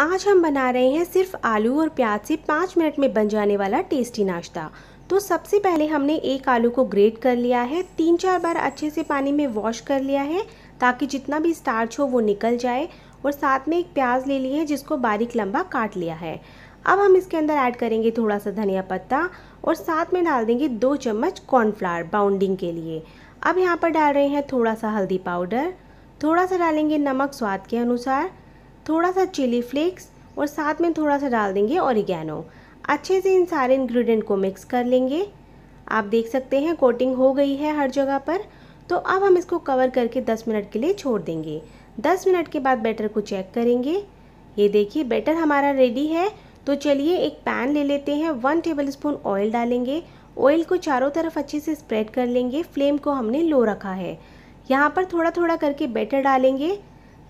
आज हम बना रहे हैं सिर्फ आलू और प्याज से पाँच मिनट में बन जाने वाला टेस्टी नाश्ता तो सबसे पहले हमने एक आलू को ग्रेट कर लिया है तीन चार बार अच्छे से पानी में वॉश कर लिया है ताकि जितना भी स्टार्च हो वो निकल जाए और साथ में एक प्याज ले ली है जिसको बारीक लंबा काट लिया है अब हम इसके अंदर ऐड करेंगे थोड़ा सा धनिया पत्ता और साथ में डाल देंगे दो चम्मच कॉर्नफ्लावर बाउंडिंग के लिए अब यहाँ पर डाल रहे हैं थोड़ा सा हल्दी पाउडर थोड़ा सा डालेंगे नमक स्वाद के अनुसार थोड़ा सा चिली फ्लेक्स और साथ में थोड़ा सा डाल देंगे ऑरिगेनो अच्छे से इन सारे इंग्रेडिएंट को मिक्स कर लेंगे आप देख सकते हैं कोटिंग हो गई है हर जगह पर तो अब हम इसको कवर करके 10 मिनट के लिए छोड़ देंगे 10 मिनट के बाद बैटर को चेक करेंगे ये देखिए बैटर हमारा रेडी है तो चलिए एक पैन ले लेते हैं वन टेबल स्पून ऑयल डालेंगे ऑयल को चारों तरफ अच्छे से स्प्रेड कर लेंगे फ्लेम को हमने लो रखा है यहाँ पर थोड़ा थोड़ा करके बैटर डालेंगे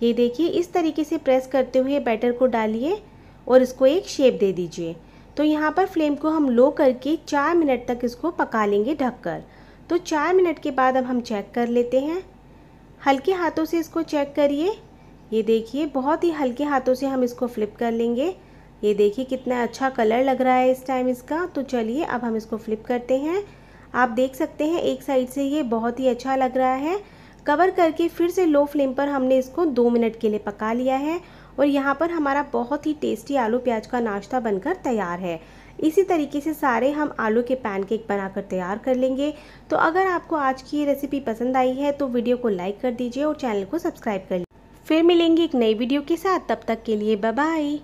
ये देखिए इस तरीके से प्रेस करते हुए बैटर को डालिए और इसको एक शेप दे दीजिए तो यहाँ पर फ्लेम को हम लो करके चार मिनट तक इसको पका लेंगे ढककर तो चार मिनट के बाद अब हम चेक कर लेते हैं हल्के हाथों से इसको चेक करिए ये देखिए बहुत ही हल्के हाथों से हम इसको फ्लिप कर लेंगे ये देखिए कितना अच्छा कलर लग रहा है इस टाइम इसका तो चलिए अब हम इसको फ्लिप करते हैं आप देख सकते हैं एक साइड से ये बहुत ही अच्छा लग रहा है कवर करके फिर से लो फ्लेम पर हमने इसको दो मिनट के लिए पका लिया है और यहाँ पर हमारा बहुत ही टेस्टी आलू प्याज का नाश्ता बनकर तैयार है इसी तरीके से सारे हम आलू के पैनकेक बनाकर तैयार कर लेंगे तो अगर आपको आज की ये रेसिपी पसंद आई है तो वीडियो को लाइक कर दीजिए और चैनल को सब्सक्राइब कर लीजिए फिर मिलेंगे एक नई वीडियो के साथ तब तक के लिए बाय